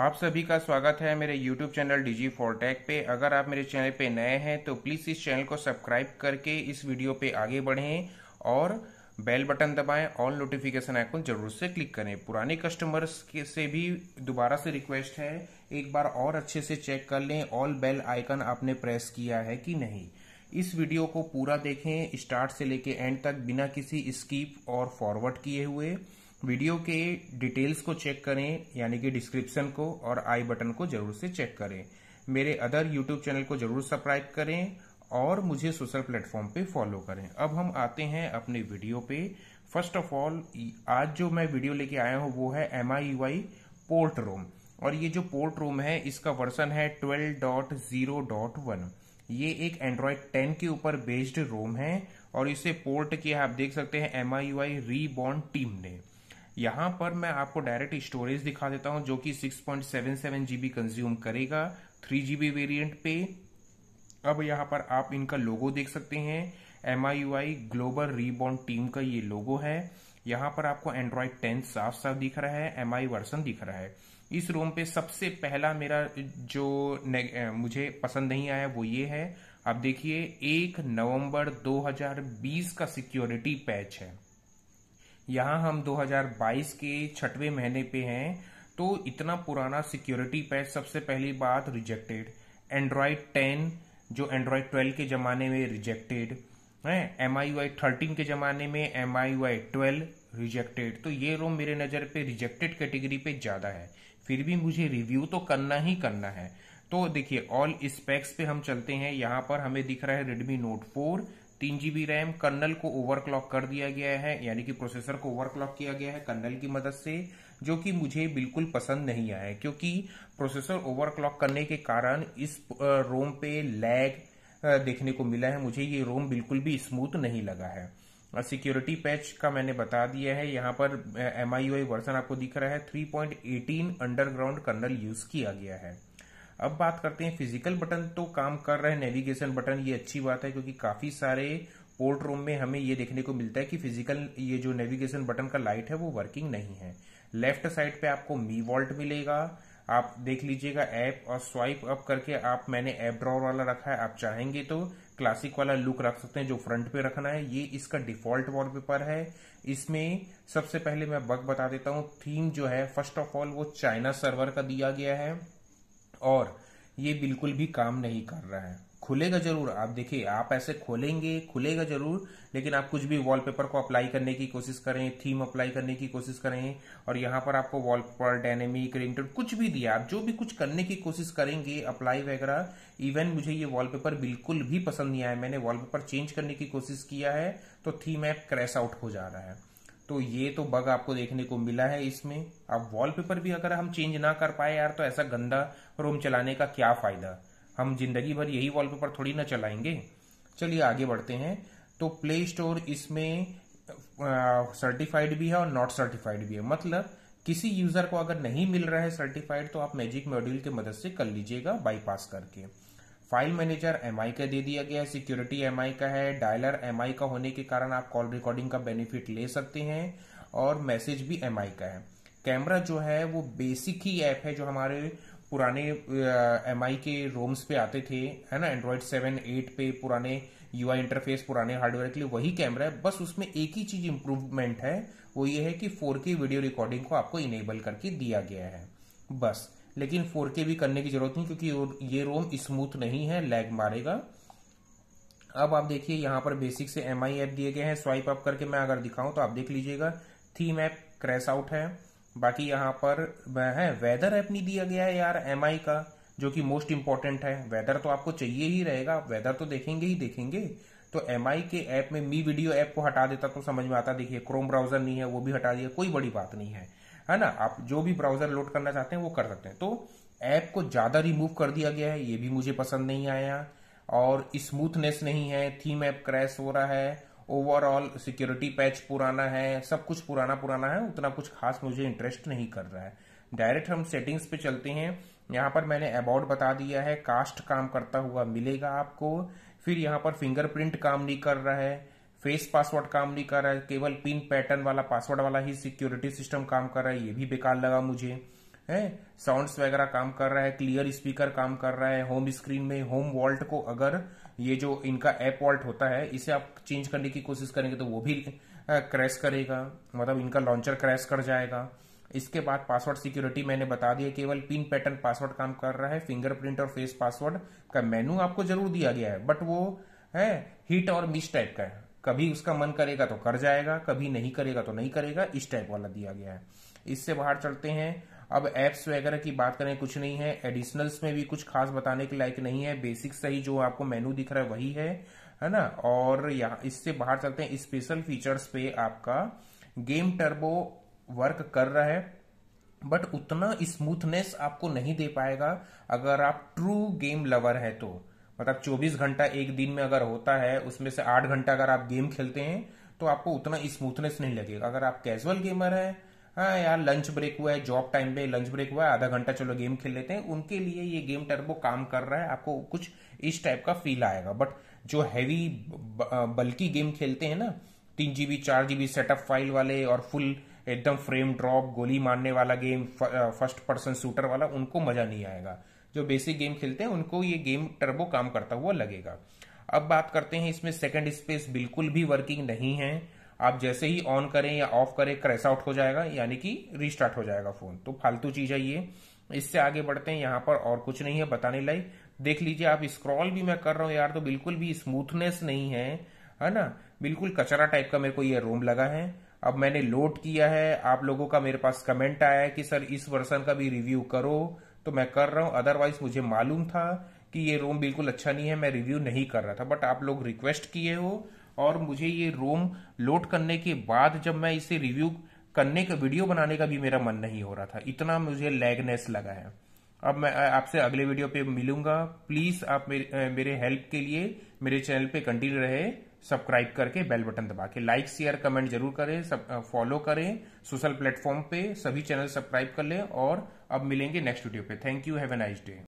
आप सभी का स्वागत है मेरे YouTube चैनल डिजी फोरटेक पे अगर आप मेरे चैनल पे नए हैं तो प्लीज़ इस चैनल को सब्सक्राइब करके इस वीडियो पे आगे बढ़ें और बेल बटन दबाएं ऑल नोटिफिकेशन आइकन जरूर से क्लिक करें पुराने कस्टमर्स के से भी दोबारा से रिक्वेस्ट है एक बार और अच्छे से चेक कर लें ऑल बेल आइकन आपने प्रेस किया है कि नहीं इस वीडियो को पूरा देखें स्टार्ट से लेके एंड तक बिना किसी स्कीप और फॉरवर्ड किए हुए वीडियो के डिटेल्स को चेक करें यानी कि डिस्क्रिप्शन को और आई बटन को जरूर से चेक करें मेरे अदर यूट्यूब चैनल को जरूर सब्सक्राइब करें और मुझे सोशल प्लेटफॉर्म पे फॉलो करें अब हम आते हैं अपने वीडियो पे फर्स्ट ऑफ ऑल आज जो मैं वीडियो लेके आया हूँ वो है M I Y port ROM और ये जो पोर्ट रोम है इसका वर्सन है twelve dot zero dot one ये एक एंड्रॉयड टेन के ऊपर बेस्ड रोम है और इसे पोर्ट किया आप देख सकते हैं M I Y reborn team ने यहां पर मैं आपको डायरेक्ट स्टोरेज दिखा देता हूं जो कि 6.77 जीबी कंज्यूम करेगा 3 जीबी वेरिएंट पे अब यहाँ पर आप इनका लोगो देख सकते हैं एम ग्लोबल रीबॉन्ड टीम का ये लोगो है यहां पर आपको एंड्रॉयड टेन साफ साफ दिख रहा है एम वर्सन दिख रहा है इस रोम पे सबसे पहला मेरा जो मुझे पसंद नहीं आया वो ये है आप देखिए एक नवंबर 2020 का सिक्योरिटी पैच है यहाँ हम 2022 के छठवें महीने पे हैं तो इतना पुराना सिक्योरिटी पैच सबसे पहली बात रिजेक्टेड एंड्रॉयड 10 जो एंड्रॉयड 12 के ज़माने में रिजेक्टेड है एम आई वाई थर्टीन के ज़माने में M I Y twelve rejected तो ये रोम मेरे नज़र पे रिजेक्टेड कैटेगरी पे ज़्यादा है फिर भी मुझे रिव्यू तो करना ही करना है तो देखिए ऑल स्पेक्स पे हम चलते हैं यहाँ पर हमें दिख रहा है रेडमी नोट फोर तीन जीबी रैम कर्नल को ओवरक्लॉक कर दिया गया है यानी कि प्रोसेसर को ओवरक्लॉक किया गया है कर्नल की मदद से जो कि मुझे बिल्कुल पसंद नहीं आया क्योंकि प्रोसेसर ओवरक्लॉक करने के कारण इस रोम पे लैग देखने को मिला है मुझे ये रोम बिल्कुल भी स्मूथ नहीं लगा है सिक्योरिटी पैच का मैंने बता दिया है यहाँ पर एम आई वर्जन आपको दिख रहा है 3.18 अंडरग्राउंड कर्नल यूज किया गया है अब बात करते हैं फिजिकल बटन तो काम कर रहे हैं नेविगेशन बटन ये अच्छी बात है क्योंकि काफी सारे पोर्ट रूम में हमें ये देखने को मिलता है कि फिजिकल ये जो नेविगेशन बटन का लाइट है वो वर्किंग नहीं है लेफ्ट साइड पे आपको मी वॉल्ट मिलेगा आप देख लीजिएगा ऐप और स्वाइप अप करके आप मैंने ऐप ड्रॉर वाला रखा है आप चाहेंगे तो क्लासिक वाला लुक रख सकते हैं जो फ्रंट पे रखना है ये इसका डिफॉल्ट वॉलपेपर है इसमें सबसे पहले मैं बग बता देता हूं थीम जो है फर्स्ट ऑफ ऑल वो चाइना सर्वर का दिया गया है और ये बिल्कुल भी काम नहीं कर रहा है खुलेगा जरूर आप देखिए आप ऐसे खोलेंगे खुलेगा जरूर लेकिन आप कुछ भी वॉलपेपर को अप्लाई करने की कोशिश करें थीम अप्लाई करने की कोशिश करें और यहां पर आपको वॉलपेपर डायनेमिक रिंटर कुछ भी दिया आप जो भी कुछ करने की कोशिश करेंगे अप्लाई वगैरह इवन मुझे ये वॉलपेपर बिल्कुल भी पसंद नहीं आया मैंने वॉलपेपर चेंज करने की कोशिश किया है तो थीम ऐप क्रैश आउट हो जा रहा है तो ये तो बग आपको देखने को मिला है इसमें अब वॉलपेपर भी अगर हम चेंज ना कर पाए यार तो ऐसा गंदा रोम चलाने का क्या फायदा हम जिंदगी भर यही वॉलपेपर थोड़ी ना चलाएंगे चलिए आगे बढ़ते हैं तो प्ले स्टोर इसमें सर्टिफाइड भी है और नॉट सर्टिफाइड भी है मतलब किसी यूजर को अगर नहीं मिल रहा है सर्टिफाइड तो आप मैजिक मॉड्यूल की मदद से कर लीजिएगा बाईपास करके फाइल मैनेजर एम का दे दिया गया है सिक्योरिटी एम का है डायलर एम का होने के कारण आप कॉल रिकॉर्डिंग का बेनिफिट ले सकते हैं और मैसेज भी एम का है कैमरा जो है वो बेसिक ही ऐप है जो हमारे पुराने एम के रोम्स पे आते थे है ना एंड्रॉयड सेवन एट पे पुराने यू इंटरफेस पुराने हार्डवेयर के लिए वही कैमरा है बस उसमें एक ही चीज इंप्रूवमेंट है वो ये है कि फोर वीडियो रिकॉर्डिंग को आपको इनेबल करके दिया गया है बस लेकिन 4K भी करने की जरूरत नहीं क्योंकि ये रोम स्मूथ नहीं है लैग मारेगा अब आप देखिए यहाँ पर बेसिक से एम आई ऐप दिए गए हैं स्वाइप अप करके मैं अगर दिखाऊं तो आप देख लीजिएगा थीम ऐप क्रैश आउट है बाकी यहाँ पर है वेदर ऐप नहीं दिया गया है यार एम आई का जो कि मोस्ट इंपॉर्टेंट है वेदर तो आपको चाहिए ही रहेगा आप वेदर तो देखेंगे ही देखेंगे तो एम आई के ऐप में मी वीडियो ऐप को हटा देता तो समझ में आता देखिए क्रोम ब्राउजर नहीं है वो भी हटा दिया कोई बड़ी बात नहीं है है ना आप जो भी ब्राउजर लोड करना चाहते हैं वो कर सकते हैं तो ऐप को ज़्यादा रिमूव कर दिया गया है ये भी मुझे पसंद नहीं आया और स्मूथनेस नहीं है थीम ऐप क्रैश हो रहा है ओवरऑल सिक्योरिटी पैच पुराना है सब कुछ पुराना पुराना है उतना कुछ खास मुझे इंटरेस्ट नहीं कर रहा है डायरेक्ट हम सेटिंग्स पे चलते हैं यहाँ पर मैंने अबाउट बता दिया है कास्ट काम करता हुआ मिलेगा आपको फिर यहाँ पर फिंगरप्रिंट काम नहीं कर रहा है फेस पासवर्ड काम नहीं कर रहा है केवल पिन पैटर्न वाला पासवर्ड वाला ही सिक्योरिटी सिस्टम काम कर रहा है ये भी बेकार लगा मुझे है साउंड्स वगैरह काम कर रहा है क्लियर स्पीकर काम कर रहा है होम स्क्रीन में होम वॉल्ट को अगर ये जो इनका ऐप वॉल्ट होता है इसे आप चेंज करने की कोशिश करेंगे तो वो भी क्रैश करेगा मतलब इनका लॉन्चर क्रैश कर जाएगा इसके बाद पासवर्ड सिक्योरिटी मैंने बता दिया केवल पिन पैटर्न पासवर्ड काम कर रहा है फिंगरप्रिंट और फेस पासवर्ड का मेनू आपको जरूर दिया गया है बट वो है हिट और मिस टाइप का है कभी उसका मन करेगा तो कर जाएगा कभी नहीं करेगा तो नहीं करेगा इस टाइप वाला दिया गया है इससे बाहर चलते हैं अब एप्स वगैरह की बात करें कुछ नहीं है एडिशनल्स में भी कुछ खास बताने के लायक नहीं है बेसिक सही जो आपको मेनू दिख रहा है वही है है ना और यहाँ इससे बाहर चलते हैं स्पेशल फीचर्स पे आपका गेम टर्बो वर्क कर रहा है बट उतना स्मूथनेस आपको नहीं दे पाएगा अगर आप ट्रू गेम लवर है तो मतलब 24 घंटा एक दिन में अगर होता है उसमें से 8 घंटा अगर आप गेम खेलते हैं तो आपको उतना स्मूथनेस नहीं लगेगा अगर आप कैजुअल गेमर है हाँ यार लंच ब्रेक हुआ है जॉब टाइम पे लंच ब्रेक हुआ है आधा घंटा चलो गेम खेल लेते हैं उनके लिए ये गेम टर्बो काम कर रहा है आपको कुछ इस टाइप का फील आएगा बट जो हैवी बल्कि गेम खेलते हैं ना तीन जीबी चार जीबी सेटअप फाइल वाले और फुल एकदम फ्रेम ड्रॉप गोली मारने वाला गेम फर्स्ट पर्सन शूटर वाला उनको मजा नहीं आएगा जो बेसिक गेम खेलते हैं उनको ये गेम टर्बो काम करता हुआ लगेगा अब बात करते हैं इसमें सेकेंड स्पेस बिल्कुल भी वर्किंग नहीं है आप जैसे ही ऑन करें या ऑफ करें क्रैश आउट हो जाएगा यानी कि रिस्टार्ट हो जाएगा फोन तो फालतू चीज है ये इससे आगे बढ़ते हैं यहां पर और कुछ नहीं है बताने लायक देख लीजिए आप स्क्रॉल भी मैं कर रहा हूँ यार तो बिल्कुल भी स्मूथनेस नहीं है है ना बिल्कुल कचरा टाइप का मेरे को ये रोम लगा है अब मैंने लोड किया है आप लोगों का मेरे पास कमेंट आया है कि सर इस वर्सन का भी रिव्यू करो तो मैं कर रहा हूं अदरवाइज मुझे मालूम था कि ये रोम बिल्कुल अच्छा नहीं है मैं रिव्यू नहीं कर रहा था बट आप लोग रिक्वेस्ट किए हो और मुझे ये रोम लोड करने के बाद जब मैं इसे रिव्यू करने का वीडियो बनाने का भी मेरा मन नहीं हो रहा था इतना मुझे लैगनेस लगा है अब मैं आपसे अगले वीडियो पे मिलूंगा प्लीज आप मेरे, मेरे हेल्प के लिए मेरे चैनल पे कंटिन्यू रहे सब्सक्राइब करके बेल बटन दबा के लाइक शेयर कमेंट जरूर करें सब फॉलो करें सोशल प्लेटफॉर्म पे सभी चैनल सब्सक्राइब कर लें और अब मिलेंगे नेक्स्ट वीडियो पे thank you have a nice day